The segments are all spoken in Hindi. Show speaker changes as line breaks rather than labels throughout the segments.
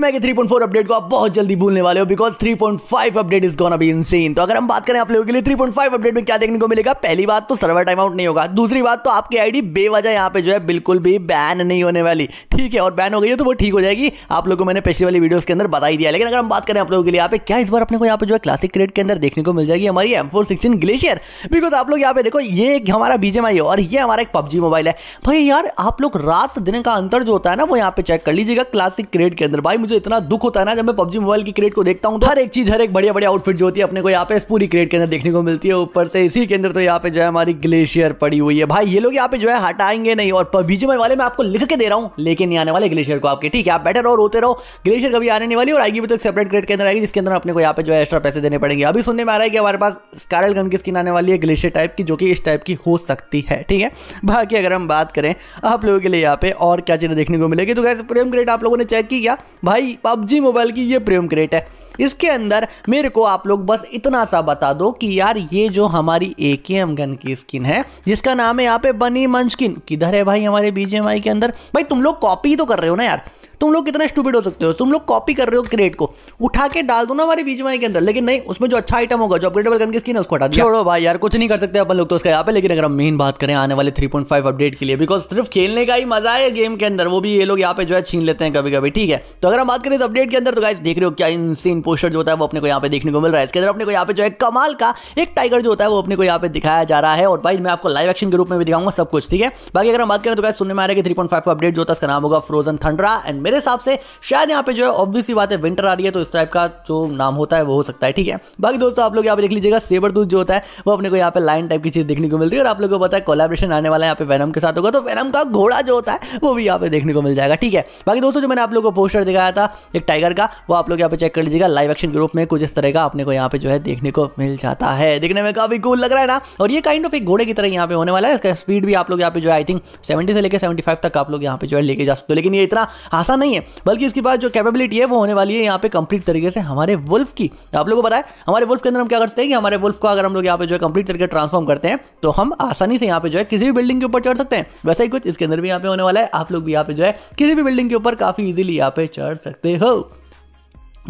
नेक्स्ट मैगी 3.4 अपडेट को आप बहुत जल्दी भूलने वाले हो because 3.5 update is gonna be insane तो अगर हम बात करें आप लोगों के लिए 3.5 अपडेट में क्या देखने को मिलेगा पहली बात तो सर्वर टाइम आउट नहीं होगा दूसरी बात तो आपकी आईडी बेवजह यहाँ पे जो है बिल्कुल भी बैन नहीं होने वाली ठीक है और बैन हो गई है तो वो ठीक हो जाएगी आप लोगों को मैंने पिछले वाली वीडियोस के अंदर बताई दिया लेकिन अगर हम बात करें आप लोगों के लिए यहाँ पे क्या इस बार अपने को यहाँ पे जो है क्लासिक क्रेड के अंदर देखने को मिल जाएगी हमारी M four sixteen glacier because आप लोग यहाँ पे देखो ये हमारा बीजेम है और ये हमारा एक पबजी मोबाइल है भाई यार आप लोग रात दिन का अंतर जो होता है ना वो यहाँ पे चेक कर लीजिएगा क्लासिक क्रेड के अंदर भाई मुझे इतना दुख होता है ना जब मैं पब्जी मोबाइल की क्रेट को देखता हूँ तो हर एक चीज हर एक बढ़िया बढ़िया आउटफिट जो होती है अपने को यहाँ पे इस पूरी क्रेट के अंदर देखने को मिलती है ऊपर से इसी के अंदर तो यहाँ पे जो है हमारी ग्लेशियर पड़ी हुई है भाई ये लोग यहाँ पे जो है हटाएंगे नहीं और पब्जी मोबाइल वाले मैं आपको लिख के दे रहा हूँ लेकिन आने वाले ग्लेशियर को आपके ठीक है आप बेटर रहो रोते रहो ग्लेशियर कभी आने वाली और आएगी भी तो एक सेपरेट क्रेट के अंदर आएगी जिसके अंदर अपने को यहाँ पे जो है एक्स्ट्रा पैसे देने पड़ेंगे अभी सुनने में आ रहा है कि हमारे पास स्कारल गन की स्किन आने वाली है ग्लेशियर टाइप की जो कि इस टाइप की हो सकती है ठीक है बाकी अगर हम बात करें आप लोगों के लिए यहाँ पे और क्या चीज़ें देखने को मिलेगी तो कैसे प्रेम क्रेट आप लोगों ने चेक की क्या भाई भाई पबजी मोबाइल की ये प्रेम क्रेट है इसके अंदर मेरे को आप लोग बस इतना सा बता दो कि यार ये जो हमारी ए के एम गन की स्किन है जिसका नाम है यहाँ पे बनी मंचकिन किधर है भाई हमारे बीजेएमआई के अंदर भाई तुम लोग कॉपी तो कर रहे हो ना यार तुम लोग कितना स्टूपिड हो सकते हो तुम लोग कॉपी कर रहे हो क्रेट को उठा के डाल दो ना हमारे बीच के अंदर लेकिन नहीं उसमें जो अच्छा आइटम होगा जो अपग्रेडेबल करके स्किन है उसको हटा छोड़ो भाई यार कुछ नहीं कर सकते अपन लोग तो उसका यहाँ पे लेकिन अगर हम मेन बात करें आने वाले थ्री अपडेट के लिए बिकॉज सिर्फ खेलने का ही मजा है गेम के अंदर वो भी ये लोग यहाँ पे जो है छीन लेते हैं कभी कभी ठीक है तो अगर हम बात करें इस अपडेट के अंदर तो गाइस देख रहे हो क्या इन सीन पोस्टर जो होता है वो अपने को यहाँ पे देखने को मिल रहा है इसके अंदर अपने को यहाँ पे जो है कमाल का एक टाइगर जो होता है वो अपने को यहाँ पे दिखाया जा रहा है और भाई मैं आपको लाइव एक्शन के रूप में भी दिखाऊंगा सब कुछ ठीक है बाकी अगर हम बात करें तो गाइस सुनने में आ रहा है कि थ्री का अपडेट जो होता है उसका नाम होगा फ्रोजन थंड्रा एंड मेरे हिसाब से शायद यहाँ पे जो है ऑब्वियसली बात है विंटर आ रही है तो इस टाइप का जो नाम होता है वो हो सकता है ठीक है बाकी दोस्तों आप लोग यहाँ पे देख लीजिएगा सेबर दूध जो होता है वो अपने को यहाँ पे लाइन टाइप की चीज़ देखने को मिलती है और आप लोग को पता है कोलाब्रेशन आने वाला है यहाँ पे वैनम के साथ होगा तो वैनम का घोड़ा जो होता है वो भी यहाँ पे देखने को मिल जाएगा ठीक है बाकी दोस्तों जो मैंने आप लोग को पोस्टर दिखाया था एक टाइगर का वो आप लोग यहाँ पे चेक कर लीजिएगा लाइव एक्शन के रूप में कुछ इस तरह का अपने को यहाँ पे जो है देखने को मिल जाता है देखने में काफी कूल लग रहा है ना और ये काइंड ऑफ एक घोड़े की तरह यहाँ पे होने वाला है इसका स्पीड भी आप लोग यहाँ पे जो है आई थिंक सेवेंटी से लेकर सेवेंटी तक आप लोग यहाँ पे जो है लेके जा सकते हो लेकिन ये इतना आसान नहीं है बल्कि इसके पास जो कैपेबिलिटी है वो होने वाली है यहाँ पे कंप्लीट तरीके से हमारे वुल्फ की आप लोगों को पता है हमारे वुल्फ के अंदर हम क्या करते हैं कि हमारे वुल्फ को अगर हम लोग यहाँ पे जो है कंप्लीट तरीके ट्रांसफॉर्म करते हैं तो हम आसानी से यहाँ पे जो है किसी भी बिल्डिंग के ऊपर चढ़ सकते हैं वैसे ही कुछ इसके अंदर भी यहाँ पे होने वाला है आप लोग भी यहाँ पे जो है किसी भी बिल्डिंग के ऊपर काफी इजिली यहाँ पे चढ़ सकते हो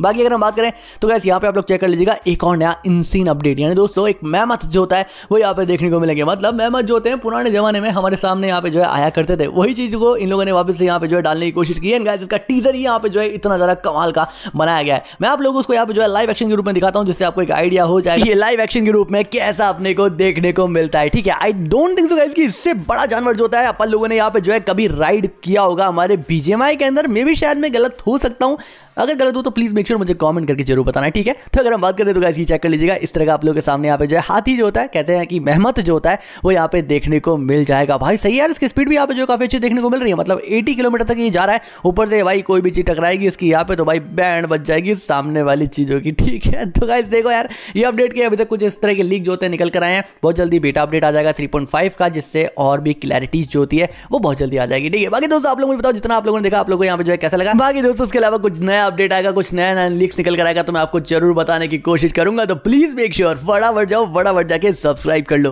बाकी अगर हम बात करें तो गैस यहाँ पे आप लोग चेक कर लीजिएगा एक और नया इनसीन अपडेट यानी दोस्तों एक मेहमत जो होता है वो यहाँ पे देखने को मिलेंगे मतलब मेहमत जो होते हैं पुराने जमाने में हमारे सामने यहाँ पे जो है आया करते थे वही चीज़ को इन लोगों ने वापस से यहाँ पे जो है डालने की कोशिश की है गैस इसका टीजर ही यहाँ पे जो है इतना ज़्यादा कमाल का बनाया गया है मैं आप लोगों को यहाँ पे जो है लाइव एक्शन के रूप में दिखाता हूँ जिससे आपको एक आइडिया हो जाए ये लाइव एक्शन के रूप में कैसा अपने को देखने को मिलता है ठीक है आई डोंट थिंक सो गैस की इससे बड़ा जानवर जो होता है अपन लोगों ने यहाँ पे जो है कभी राइड किया होगा हमारे बीजेएमआई के अंदर मे भी शायद मैं गलत हो सकता हूँ अगर गलत हो तो प्लीज़ मेक श्योर मुझे कमेंट करके जरूर बताना ठीक है तो अगर हम बात करें तो गाइस ये चेक कर लीजिएगा इस तरह का आप लोगों के सामने यहाँ पे जो है हाथी जो होता है कहते हैं कि मेहमत जो होता है वो यहाँ पे देखने को मिल जाएगा भाई सही यार इसकी स्पीड भी यहाँ पे जो काफ़ी अच्छी देखने को मिल रही है मतलब एटी किलोमीटर तक ये जा रहा है ऊपर से भाई कोई भी चीज़ टकराएगी इसकी यहाँ पे तो भाई बैंड बच जाएगी सामने वाली चीज़ों की ठीक है तो गाइस देखो यार ये अपडेट के अभी तक कुछ इस तरह के लीक जो होते हैं निकल कर आए हैं बहुत जल्दी बेटा अपडेट आ जाएगा फाइव का जिससे और भी क्लैरिटी जो होती है वो बहुत जल्दी आ जाएगी ठीक है बाकी दोस्तों आप लोगों ने बताओ जितना आप लोगों ने देखा आप लोगों को यहाँ पे जो है कैसा लगा बाकी दोस्तों इसके अलावा कुछ नया अपडेट आएगा कुछ नया नया लिक्स निकल कर आएगा तो मैं आपको जरूर बताने की कोशिश करूंगा तो प्लीज मेक श्योर फटाफट जाओ फटाफट जाके सब्सक्राइब कर लो